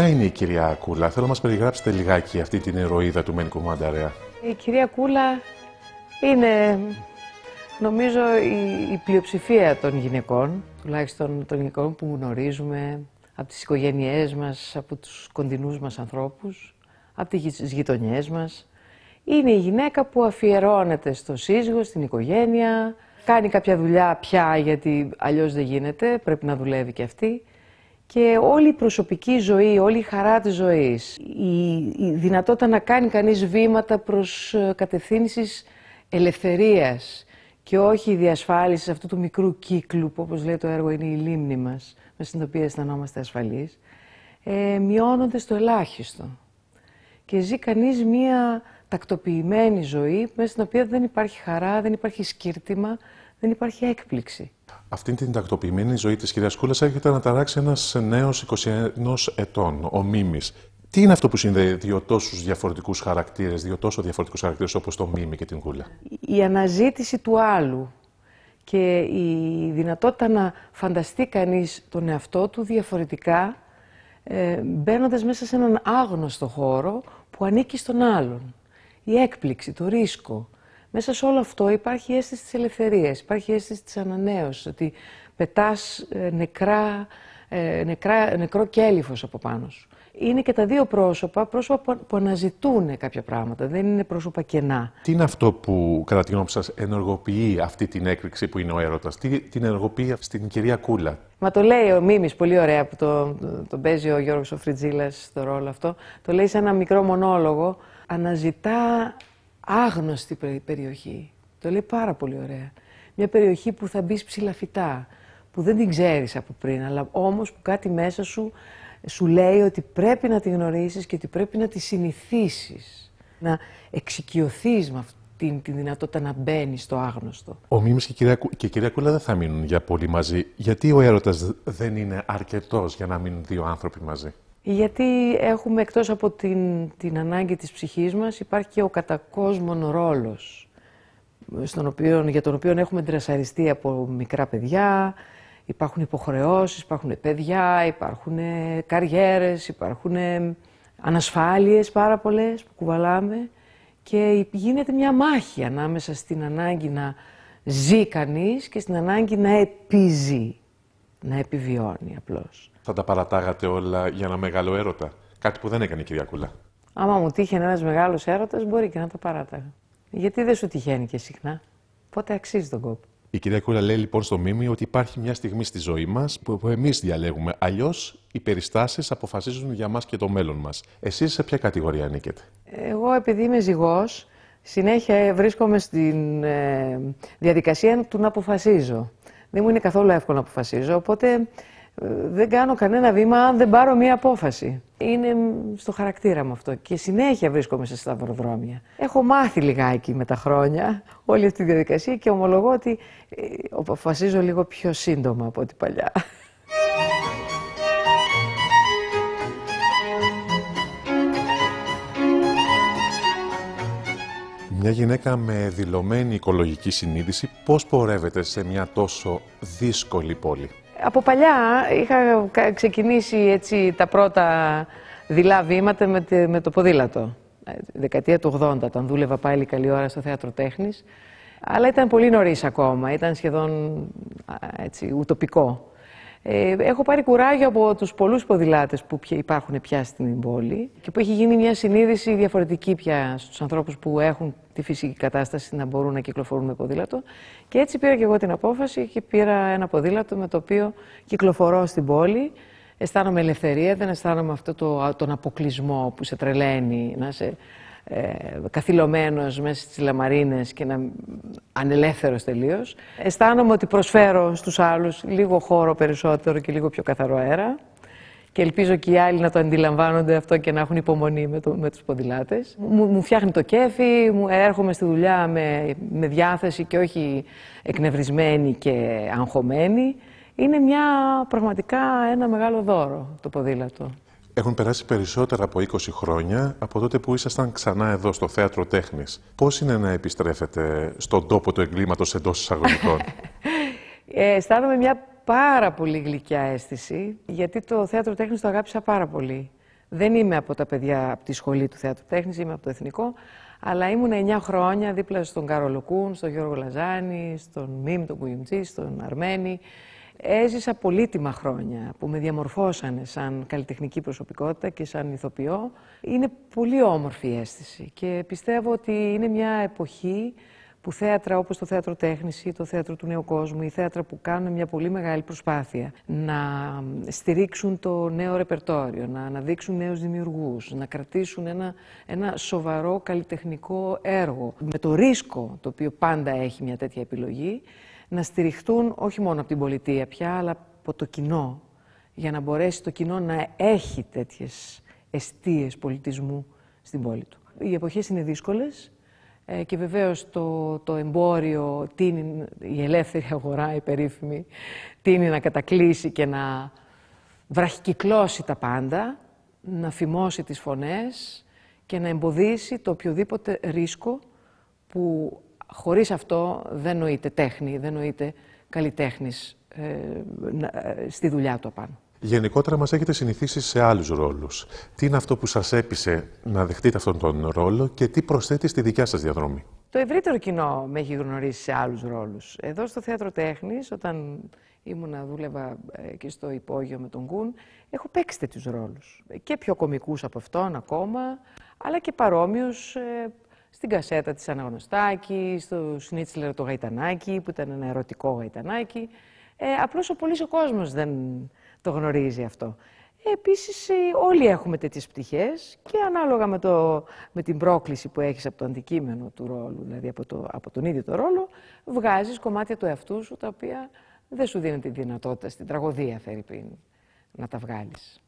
Ποια είναι η κυρία Κούλα, θέλω να μας περιγράψετε λιγάκι αυτή την ηρωίδα του Μένικου Μανταρέα. Η κυρία Κούλα είναι νομίζω η, η πλειοψηφία των γυναικών, τουλάχιστον των γυναικών που γνωρίζουμε από τις οικογένειές μας, από τους κοντινούς μας ανθρώπους, από τις γειτονιές μας. Είναι η γυναίκα που αφιερώνεται στο σύζυγο, στην οικογένεια, κάνει κάποια δουλειά πια γιατί αλλιώς δεν γίνεται, πρέπει να δουλεύει και αυτή και όλη η προσωπική ζωή, όλη η χαρά της ζωής, η, δυνατότητα να κάνει κανείς βήματα προς ε, κατευθύνσεις ελευθερίας και όχι η διασφάλισης αυτού του μικρού κύκλου που όπως λέει το έργο είναι η λίμνη μας, με στην οποία αισθανόμαστε ασφαλείς, ε, μειώνονται στο ελάχιστο. Και ζει κανείς μία τακτοποιημένη ζωή μέσα στην οποία δεν υπάρχει χαρά, δεν υπάρχει σκύρτημα, δεν υπάρχει έκπληξη. Αυτή την τακτοποιημένη ζωή της κυρίας Κούλας έρχεται να ταράξει ένας νέος 21 ετών, ο Μίμης. Τι είναι αυτό που συνδέει δύο τόσους διαφορετικούς χαρακτήρες, δύο τόσο διαφορετικούς χαρακτήρες όπως το Μίμη και την Κούλα. Η αναζήτηση του άλλου και η δυνατότητα να φανταστεί κανείς τον εαυτό του διαφορετικά ε, μπαίνοντας μέσα σε έναν άγνωστο χώρο που ανήκει στον άλλον. Η έκπληξη, το ρίσκο, μέσα σε όλο αυτό υπάρχει η αίσθηση της ελευθερίας, υπάρχει αίσθηση της ανανέωσης, ότι πετάς ε, νεκρά, ε, νεκρά, νεκρό κέλυφος από πάνω σου. Είναι και τα δύο πρόσωπα, πρόσωπα που αναζητούν κάποια πράγματα, δεν είναι πρόσωπα κενά. Τι είναι αυτό που, κατά τη γνώμη σας, ενεργοποιεί αυτή την έκρηξη που είναι ο έρωτας, τι την ενεργοποιεί στην κυρία Κούλα. Μα το λέει ο Μίμης, πολύ ωραία που τον το, το παίζει ο Γιώργος ο Φριτζίλας στο ρόλο αυτό, το λέει σε ένα μικρό μονόλογο, αναζητά άγνωστη περιοχή. Το λέει πάρα πολύ ωραία. Μια περιοχή που θα μπεις ψηλαφυτά, που δεν την ξέρεις από πριν, αλλά όμως που κάτι μέσα σου σου λέει ότι πρέπει να τη γνωρίσεις και ότι πρέπει να τη συνηθίσεις. Να εξοικειωθείς με αυτή την, τη δυνατότητα να μπαίνεις στο άγνωστο. Ο Μίμης και η κυρία, και η κυρία Κούλα δεν θα μείνουν για πολύ μαζί. Γιατί ο έρωτας δεν είναι αρκετός για να μείνουν δύο άνθρωποι μαζί. Γιατί έχουμε εκτός από την, την ανάγκη της ψυχής μας υπάρχει και ο κατακόσμων ρόλος στον οποίο, για τον οποίο έχουμε ντρασαριστεί από μικρά παιδιά, υπάρχουν υποχρεώσεις, υπάρχουν παιδιά, υπάρχουν ε, καριέρες, υπάρχουν ε, ανασφάλειες πάρα πολλές που κουβαλάμε και γίνεται μια μάχη ανάμεσα στην ανάγκη να ζει κανείς και στην ανάγκη να επιζεί, να επιβιώνει απλώς θα τα παρατάγατε όλα για ένα μεγάλο έρωτα. Κάτι που δεν έκανε η κυρία Κούλα. Άμα μου τύχαινε ένας μεγάλος έρωτας, μπορεί και να τα παράταγα. Γιατί δεν σου τυχαίνει και συχνά. Πότε αξίζει τον κόπο. Η κυρία Κούλα λέει λοιπόν στο μήμη ότι υπάρχει μια στιγμή στη ζωή μας που εμείς διαλέγουμε. Αλλιώς οι περιστάσεις αποφασίζουν για μας και το μέλλον μας. Εσείς σε ποια κατηγορία ανήκετε. Εγώ επειδή είμαι ζυγός, συνέχεια βρίσκομαι στην ε, διαδικασία του να αποφασίζω. Δεν μου είναι καθόλου εύκολο να αποφασίζω. Οπότε δεν κάνω κανένα βήμα αν δεν πάρω μία απόφαση. Είναι στο χαρακτήρα μου αυτό και συνέχεια βρίσκομαι σε σταυροδρόμια. Έχω μάθει λιγάκι με τα χρόνια όλη αυτή τη διαδικασία και ομολογώ ότι ε, αποφασίζω λίγο πιο σύντομα από ό,τι παλιά. Μια γυναίκα με δηλωμένη οικολογική συνείδηση πώς πορεύεται σε μια τόσο δύσκολη πόλη. Από παλιά είχα ξεκινήσει έτσι τα πρώτα δειλά βήματα με, με το ποδήλατο. Ε, δεκαετία του 80, όταν δούλευα πάλι καλή ώρα στο Θέατρο Τέχνης. Αλλά ήταν πολύ νωρίς ακόμα, ήταν σχεδόν έτσι, ουτοπικό. Ε, έχω πάρει κουράγιο από τους πολλούς ποδηλάτες που υπάρχουν πια στην πόλη και που έχει γίνει μια συνείδηση διαφορετική πια στους ανθρώπους που έχουν τη φυσική κατάσταση να μπορούν να κυκλοφορούν με ποδήλατο. Και έτσι πήρα και εγώ την απόφαση και πήρα ένα ποδήλατο με το οποίο κυκλοφορώ στην πόλη. Αισθάνομαι ελευθερία, δεν αισθάνομαι αυτό το, τον αποκλεισμό που σε τρελαίνει, να είσαι ε, καθυλωμένος μέσα στις λαμαρίνες και να ανελεύθερος τελείως. Αισθάνομαι ότι προσφέρω στους άλλους λίγο χώρο περισσότερο και λίγο πιο καθαρό αέρα και ελπίζω και οι άλλοι να το αντιλαμβάνονται αυτό και να έχουν υπομονή με, το, με τους ποδηλάτες. Μου, μου φτιάχνει το κέφι, μου, ε, έρχομαι στη δουλειά με, με διάθεση και όχι εκνευρισμένη και αγχωμένη. Είναι μια πραγματικά ένα μεγάλο δώρο το ποδήλατο. Έχουν περάσει περισσότερα από 20 χρόνια από τότε που ήσασταν ξανά εδώ στο Θέατρο Τέχνης. Πώς είναι να επιστρέφετε στον τόπο του εγκλήματος εντός εισαγωγικών. ε, αισθάνομαι μια πάρα πολύ γλυκιά αίσθηση, γιατί το θέατρο τέχνης το αγάπησα πάρα πολύ. Δεν είμαι από τα παιδιά από τη σχολή του θέατρου τέχνης, είμαι από το εθνικό, αλλά ήμουν 9 χρόνια δίπλα στον Καρολοκούν, στον Γιώργο Λαζάνη, στον Μίμ, τον Κουγιουμτζή, στον Αρμένη. Έζησα πολύτιμα χρόνια που με διαμορφώσανε σαν καλλιτεχνική προσωπικότητα και σαν ηθοποιό. Είναι πολύ όμορφη η αίσθηση και πιστεύω ότι είναι μια εποχή που θέατρα όπως το Θέατρο Τέχνης το Θέατρο του Νέου Κόσμου, ή θέατρα που κάνουν μια πολύ μεγάλη προσπάθεια να στηρίξουν το νέο ρεπερτόριο, να αναδείξουν νέους δημιουργούς, να κρατήσουν ένα, ένα σοβαρό καλλιτεχνικό έργο, με το ρίσκο το οποίο πάντα έχει μια τέτοια επιλογή, να στηριχτούν όχι μόνο από την πολιτεία πια, αλλά από το κοινό, για να μπορέσει το κοινό να έχει τέτοιες εστίες πολιτισμού στην πόλη του. Οι εποχές είναι δύσκολες, ε, και βεβαίως το, το εμπόριο, την, η ελεύθερη αγορά, η περίφημη, τίνει να κατακλείσει και να βραχικυκλώσει τα πάντα, να φημώσει τις φωνές και να εμποδίσει το οποιοδήποτε ρίσκο που χωρίς αυτό δεν νοείται τέχνη, δεν νοείται καλλιτέχνης ε, ε στη δουλειά του απάνω. Γενικότερα μας έχετε συνηθίσει σε άλλους ρόλους. Τι είναι αυτό που σας έπεισε να δεχτείτε αυτόν τον ρόλο και τι προσθέτει στη δικιά σας διαδρομή. Το ευρύτερο κοινό με έχει γνωρίσει σε άλλους ρόλους. Εδώ στο Θέατρο Τέχνης, όταν να δούλευα ε, και στο υπόγειο με τον Κουν, έχω παίξει τέτοιους ρόλους. Και πιο κομικούς από αυτόν ακόμα, αλλά και παρόμοιους ε, στην κασέτα της Αναγνωστάκη, στο Σνίτσλερ το Γαϊτανάκι, που ήταν ένα ερωτικό Γαϊτανάκι. Ε, ο πολλής ο κόσμος δεν το γνωρίζει αυτό. Επίσης, ε, όλοι έχουμε τέτοιες πτυχές και ανάλογα με, το, με την πρόκληση που έχεις από το αντικείμενο του ρόλου, δηλαδή από, το, από τον ίδιο το ρόλο, βγάζεις κομμάτια του εαυτού σου τα οποία δεν σου δίνουν τη δυνατότητα στην τραγωδία, πριν, να τα βγάλεις.